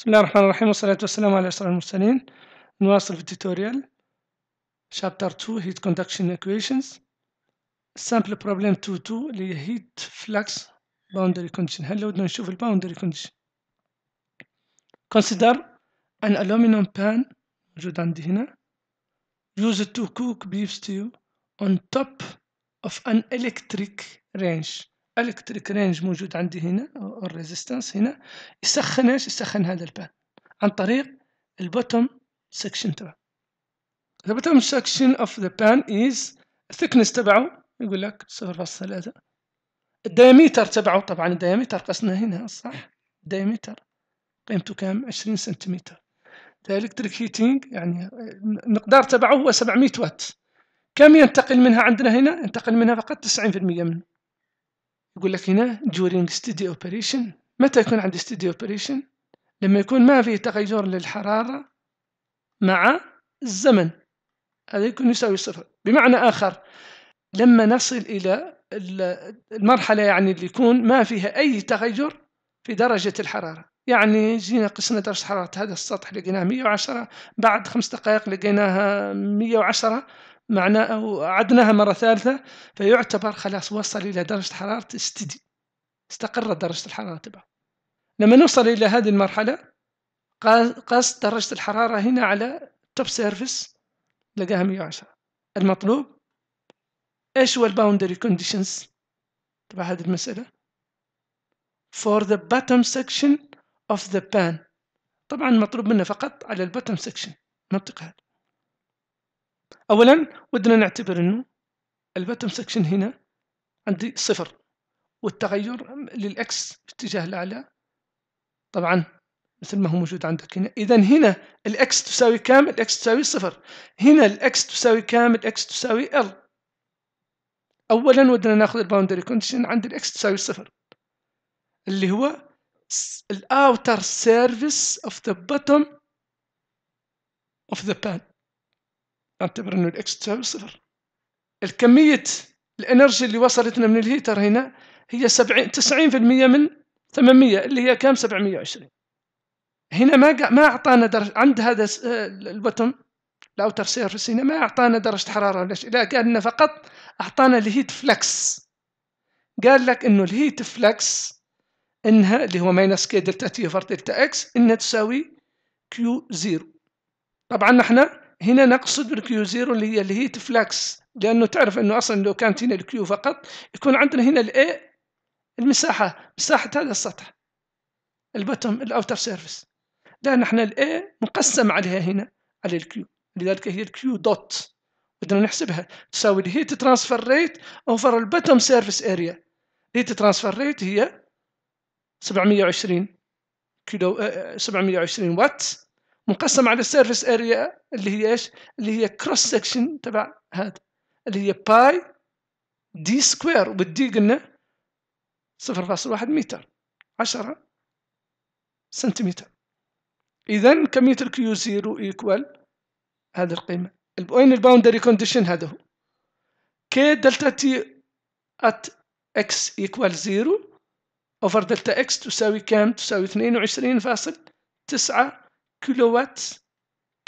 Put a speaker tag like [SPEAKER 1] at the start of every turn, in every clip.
[SPEAKER 1] بسم الله الرحمن الرحيم والصلاة والسلام على أشرف المرسلين نواصل في التوتوريال شابتر 2 هيت كوندكشن إيكويشنز سامبل بروبليم 2 2 اللي هي هيت فلكس باوندري كونديشن هلا بدنا نشوف الباوندري كونديشن كونسيدر ان ألومنيوم بان موجود عندي هنا يوز تو كوك بيف ستيو اون توب اوف ان إلكتريك رينج الكتريك رينج موجود عندي هنا الريزيستانس هنا يسخن ايش يسخن هذا البان عن طريق البوتوم سكشن تبعه the bottom section of the pan is thickness تبعه يقول لك 0.3 الدياميتر تبعه طبعا الدياميتر قسنا هنا صح الدياميتر قيمته كام 20 سنتيمتر the electric heating يعني المقدار تبعه هو 700 وات كم ينتقل منها عندنا هنا ينتقل منها فقط 90% منه يقول لك هنا during steady operation متى يكون عندي steady operation لما يكون ما في تغير للحرارة مع الزمن هذا يكون يساوي صفر بمعنى آخر لما نصل إلى المرحلة يعني اللي يكون ما فيها أي تغير في درجة الحرارة يعني جينا قسنا درجة حرارة هذا السطح لقيناها 110 بعد خمس دقائق لقيناها 110 معناه وعدناها مرة ثالثة فيعتبر خلاص وصل إلى درجة حرارة استدي استقرت درجة الحرارة تبعه لما نوصل إلى هذه المرحلة قاس درجة الحرارة هنا على توب سيرفيس لقاها 110 المطلوب ايش هو الباوندري كونديشنز تبع هذه المسألة for the bottom section of the pan طبعا مطلوب منا فقط على الباتم سكشن منطقة هذه أولا ودنا نعتبر أنه الباتم سكشن هنا عندي صفر والتغير للإكس في اتجاه الأعلى طبعا مثل ما هو موجود عندك هنا إذا هنا الإكس تساوي كام الإكس تساوي صفر هنا الإكس تساوي كام الإكس تساوي ال أولا ودنا ناخذ الباوندري كونديشن عند الإكس تساوي صفر اللي هو الاوتر سيرفيس اوف ذا bottom اوف ذا pan نعتبر انه الاكس تساوي صفر الكمية الانرجي اللي وصلتنا من الهيتر هنا هي 70 90% من 800 اللي هي كام 720 هنا ما ما اعطانا درجة عند هذا آه، البوتم الاوتر سيرفس هنا ما اعطانا درجة حرارة ولا شيء لا قال لنا فقط اعطانا الهيت فلكس قال لك انه الهيت فلكس انها اللي هو ماينس كي دلتا تي اوفر دلتا اكس انها تساوي كيو زيرو طبعا احنا هنا نقصد الكيو زيرو اللي هي الهيت فلاكس لانه تعرف انه اصلا لو كانت هنا الكيو فقط يكون عندنا هنا الاي المساحه مساحه هذا السطح البتم الاوتر سيرفيس لا نحن الاي مقسم عليها هنا على الكيو لذلك هي الكيو دوت بدنا نحسبها تساوي الهيت ترانسفير ريت اوفر البتم سيرفيس اريا الهيت ترانسفير ريت هي 720 كيلو 720 آه، آه، وات مقسم على السيرفيس اريا اللي هي ايش اللي هي كروس سكشن تبع هذا اللي هي باي دي سكوير والدي قلنا 0.1 متر 10 سنتيمتر اذا كميه الكيو زيرو ايكوال هذه القيمه وين الباوندري كونديشن هذا هو كي دلتا تي ات اكس ايكوال زيرو اوفر دلتا اكس تساوي كام تساوي اثنين وعشرين فاصل تسعة كيلووات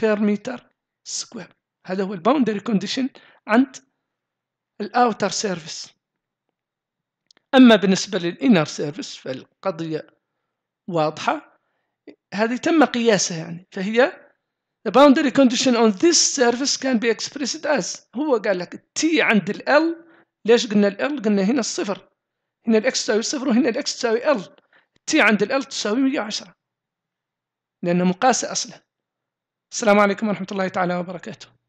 [SPEAKER 1] بير متر سكوير هذا هو الباوندري كونديشن عند الاوتر سيرفيس اما بالنسبه للانر سيرفيس فالقضيه واضحه هذه تم قياسها يعني فهي The boundary condition on this surface can be expressed as هو قال لك T عند ال L ليش قلنا ال L قلنا هنا الصفر هنا ال X تساوي صفر وهنا ال X تساوي L T عند ال L تساوي 110 لأنه مقاس أصلا السلام عليكم ورحمة الله تعالى وبركاته